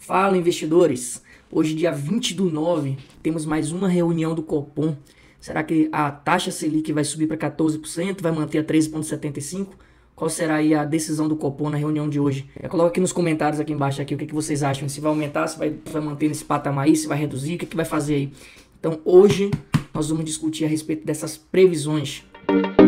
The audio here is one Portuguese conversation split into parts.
Fala investidores! Hoje, dia 20 do 9, temos mais uma reunião do Copom. Será que a taxa Selic vai subir para 14%? Vai manter a 13,75%? Qual será aí a decisão do Copom na reunião de hoje? É, coloca aqui nos comentários aqui embaixo aqui, o que, que vocês acham. Se vai aumentar, se vai, vai manter nesse patamar aí, se vai reduzir, o que, que vai fazer aí? Então hoje nós vamos discutir a respeito dessas previsões. Música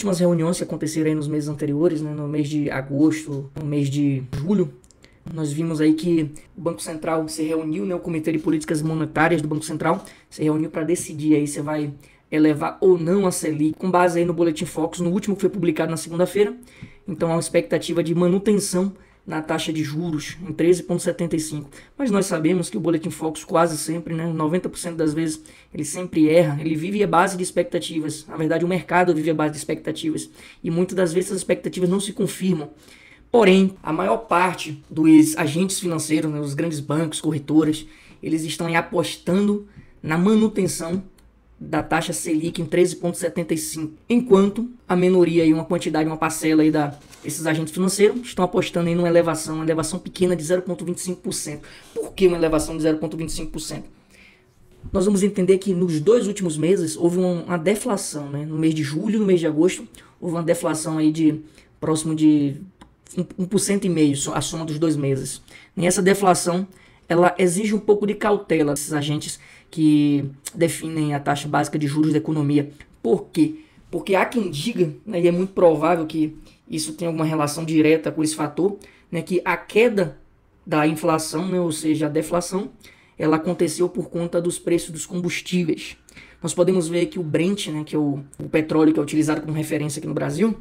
últimas reuniões que aconteceram nos meses anteriores, né, no mês de agosto, no mês de julho, nós vimos aí que o Banco Central se reuniu, né, o Comitê de Políticas Monetárias do Banco Central se reuniu para decidir aí se vai elevar ou não a Selic, com base aí no Boletim Fox, no último que foi publicado na segunda-feira. Então há uma expectativa de manutenção na taxa de juros em 13,75. Mas nós sabemos que o Boletim Fox quase sempre, né, 90% das vezes, ele sempre erra, ele vive a base de expectativas. Na verdade, o mercado vive a base de expectativas. E muitas das vezes as expectativas não se confirmam. Porém, a maior parte dos agentes financeiros, né, os grandes bancos, corretoras, eles estão apostando na manutenção da taxa Selic em 13,75, enquanto a minoria e uma quantidade, uma parcela aí da esses agentes financeiros estão apostando em uma elevação, uma elevação pequena de 0,25%. Por que uma elevação de 0,25%? Nós vamos entender que nos dois últimos meses houve uma deflação, né? No mês de julho e no mês de agosto houve uma deflação aí de próximo de 1,5% a soma dos dois meses. E essa deflação ela exige um pouco de cautela desses agentes que definem a taxa básica de juros da economia. Por quê? Porque há quem diga, né, e é muito provável que isso tenha alguma relação direta com esse fator, né, que a queda da inflação, né, ou seja, a deflação, ela aconteceu por conta dos preços dos combustíveis. Nós podemos ver que o Brent, né, que é o, o petróleo que é utilizado como referência aqui no Brasil,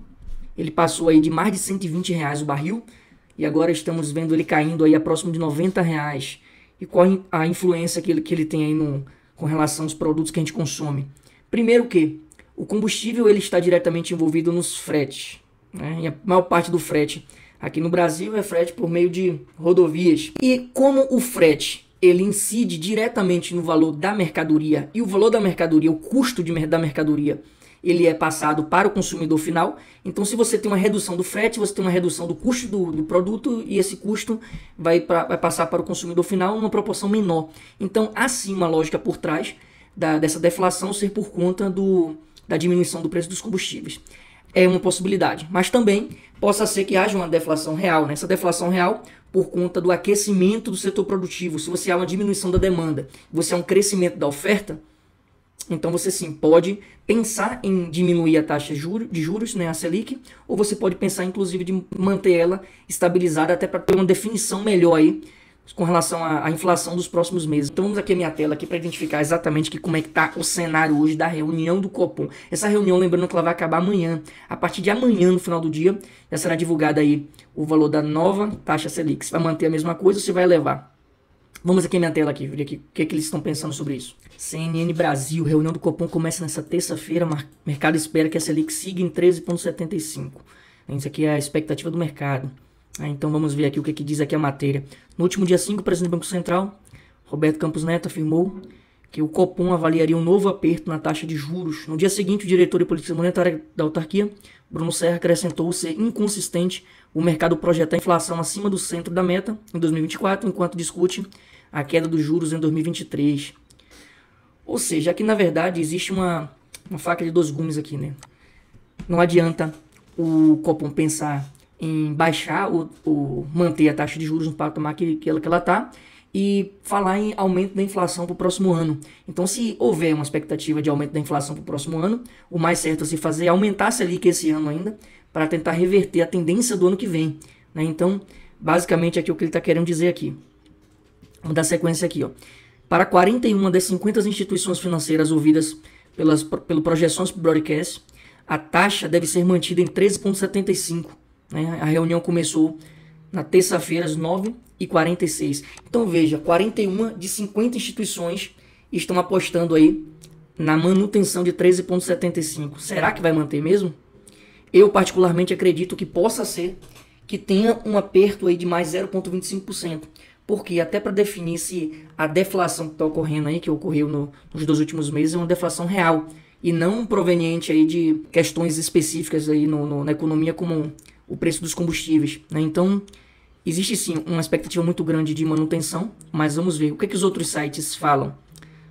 ele passou aí de mais de 120 reais o barril e agora estamos vendo ele caindo aí a próximo de 90 reais. E qual a influência que ele, que ele tem aí no, com relação aos produtos que a gente consome? Primeiro que o combustível ele está diretamente envolvido nos fretes. Né? E a maior parte do frete aqui no Brasil é frete por meio de rodovias. E como o frete ele incide diretamente no valor da mercadoria e o valor da mercadoria, o custo de, da mercadoria ele é passado para o consumidor final. Então, se você tem uma redução do frete, você tem uma redução do custo do, do produto e esse custo vai, pra, vai passar para o consumidor final numa proporção menor. Então, há sim uma lógica por trás da, dessa deflação ser por conta do, da diminuição do preço dos combustíveis. É uma possibilidade, mas também possa ser que haja uma deflação real. Né? Essa deflação real por conta do aquecimento do setor produtivo. Se você há uma diminuição da demanda, você há um crescimento da oferta, então você sim pode pensar em diminuir a taxa de juros, né, a Selic, ou você pode pensar inclusive de manter ela estabilizada até para ter uma definição melhor aí com relação à, à, inflação dos próximos meses. Então vamos aqui a minha tela aqui para identificar exatamente que, como é que está o cenário hoje da reunião do Copom. Essa reunião, lembrando que ela vai acabar amanhã. A partir de amanhã, no final do dia, já será divulgado aí o valor da nova taxa Selic. vai manter a mesma coisa ou se vai elevar? Vamos aqui minha tela aqui, ver aqui, o que, é que eles estão pensando sobre isso. CNN Brasil, reunião do Copom começa nessa terça-feira, mercado espera que a Selic siga em 13,75. Né, isso aqui é a expectativa do mercado. Né, então vamos ver aqui o que, é que diz aqui a matéria. No último dia 5, o presidente do Banco Central, Roberto Campos Neto, afirmou que o Copom avaliaria um novo aperto na taxa de juros. No dia seguinte, o diretor de política monetária da autarquia, Bruno Serra, acrescentou ser inconsistente o mercado projetar inflação acima do centro da meta em 2024, enquanto discute a queda dos juros em 2023. Ou seja, aqui na verdade existe uma, uma faca de dois gumes aqui, né? Não adianta o Copom pensar em baixar ou, ou manter a taxa de juros no patamar que, que ela está, que tá, e falar em aumento da inflação para o próximo ano. Então, se houver uma expectativa de aumento da inflação para o próximo ano, o mais certo a se fazer é aumentar a que esse ano ainda, para tentar reverter a tendência do ano que vem. Né? Então, basicamente, é aqui é o que ele está querendo dizer aqui. Vamos dar sequência aqui. Ó. Para 41 das 50 instituições financeiras ouvidas pelas, pelo Projeções Broadcast, a taxa deve ser mantida em 13,75. Né? A reunião começou na terça-feira, às 9h46. Então veja, 41 de 50 instituições estão apostando aí na manutenção de 13,75. Será que vai manter mesmo? Eu particularmente acredito que possa ser que tenha um aperto aí de mais 0,25%. Porque até para definir se a deflação que está ocorrendo aí, que ocorreu no, nos dois últimos meses, é uma deflação real e não proveniente aí de questões específicas aí no, no, na economia comum o preço dos combustíveis. Né? Então, existe sim uma expectativa muito grande de manutenção, mas vamos ver o que, é que os outros sites falam.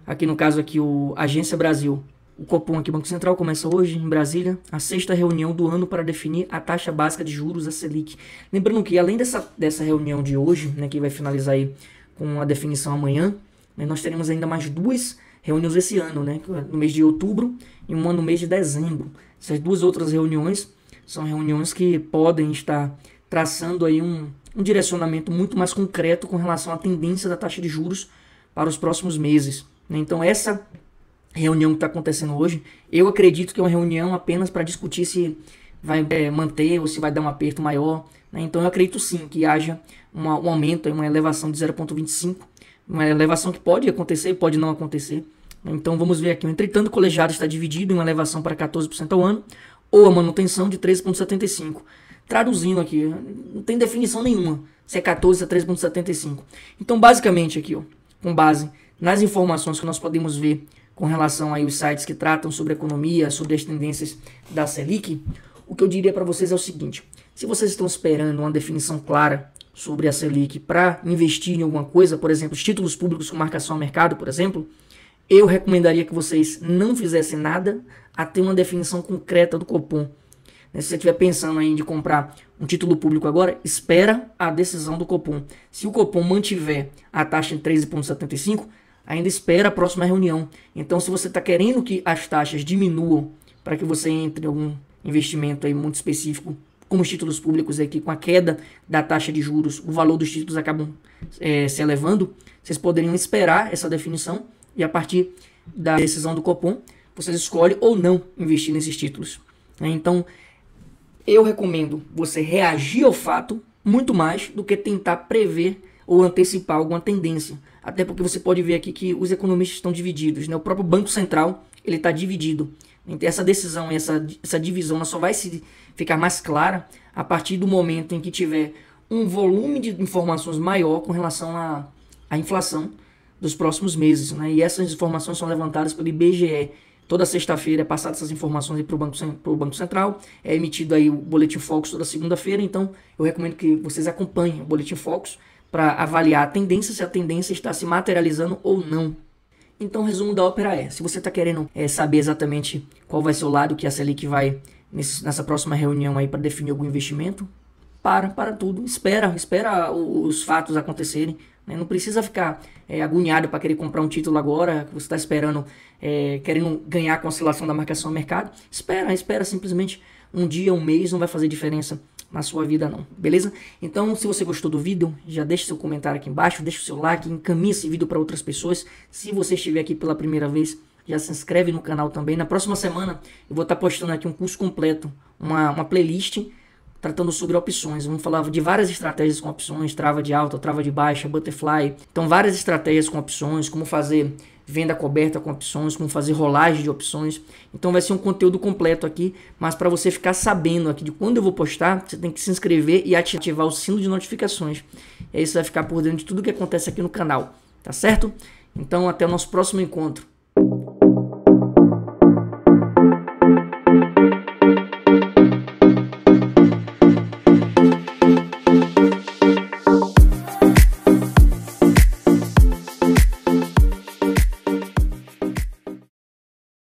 Aqui no caso aqui o Agência Brasil, o Copom aqui, Banco Central, começa hoje em Brasília a sexta reunião do ano para definir a taxa básica de juros, a Selic. Lembrando que além dessa, dessa reunião de hoje, né, que vai finalizar aí com a definição amanhã, né, nós teremos ainda mais duas reuniões esse ano, né, é no mês de outubro e uma no mês de dezembro. Essas duas outras reuniões são reuniões que podem estar traçando aí um, um direcionamento muito mais concreto com relação à tendência da taxa de juros para os próximos meses. Né? Então, essa reunião que está acontecendo hoje, eu acredito que é uma reunião apenas para discutir se vai é, manter ou se vai dar um aperto maior. Né? Então, eu acredito sim que haja uma, um aumento, uma elevação de 0,25, uma elevação que pode acontecer e pode não acontecer. Né? Então, vamos ver aqui. Entretanto, o colegiado está dividido em uma elevação para 14% ao ano ou a manutenção de 3,75 Traduzindo aqui, não tem definição nenhuma se é 14 a 3,75 Então, basicamente aqui, ó, com base nas informações que nós podemos ver com relação aí aos sites que tratam sobre economia, sobre as tendências da Selic, o que eu diria para vocês é o seguinte: se vocês estão esperando uma definição clara sobre a Selic para investir em alguma coisa, por exemplo, os títulos públicos com marcação ao mercado, por exemplo, eu recomendaria que vocês não fizessem nada até uma definição concreta do Copom. Né, se você estiver pensando em de comprar um título público agora, espera a decisão do Copom. Se o Copom mantiver a taxa em 13,75, ainda espera a próxima reunião. Então, se você está querendo que as taxas diminuam para que você entre em algum investimento aí muito específico, como os títulos públicos aqui, com a queda da taxa de juros, o valor dos títulos acabam é, se elevando, vocês poderiam esperar essa definição e a partir da decisão do Copom, você escolhe ou não investir nesses títulos. Né? Então, eu recomendo você reagir ao fato muito mais do que tentar prever ou antecipar alguma tendência. Até porque você pode ver aqui que os economistas estão divididos. Né? O próprio Banco Central ele está dividido. Então Essa decisão, essa, essa divisão só vai se ficar mais clara a partir do momento em que tiver um volume de informações maior com relação à, à inflação dos próximos meses. Né? E essas informações são levantadas pelo IBGE. Toda sexta-feira é passada essas informações para o Banco, Banco, Central. É emitido aí o Boletim Focus toda segunda-feira. Então, eu recomendo que vocês acompanhem o Boletim Focus para avaliar a tendência, se a tendência está se materializando ou não. Então, resumo da ópera é: se você está querendo é, saber exatamente qual vai ser o lado que a Selic vai nesse, nessa próxima reunião aí para definir algum investimento, para, para tudo, espera, espera os fatos acontecerem, né? Não precisa ficar é, agoniado para querer comprar um título agora, que você está esperando, é, querendo ganhar com a oscilação da marcação ao mercado. Espera, espera simplesmente um dia, um mês, não vai fazer diferença na sua vida não, beleza? Então, se você gostou do vídeo, já deixa seu comentário aqui embaixo, deixa o seu like, encaminha esse vídeo para outras pessoas. Se você estiver aqui pela primeira vez, já se inscreve no canal também. Na próxima semana eu vou estar tá postando aqui um curso completo, uma, uma playlist tratando sobre opções. Vamos falar de várias estratégias com opções, trava de alta, trava de baixa, butterfly. Então, várias estratégias com opções, como fazer venda coberta com opções, como fazer rolagem de opções. Então vai ser um conteúdo completo aqui, mas para você ficar sabendo aqui de quando eu vou postar, você tem que se inscrever e ativar o sino de notificações. E aí você vai ficar por dentro de tudo que acontece aqui no canal, tá certo? Então até o nosso próximo encontro.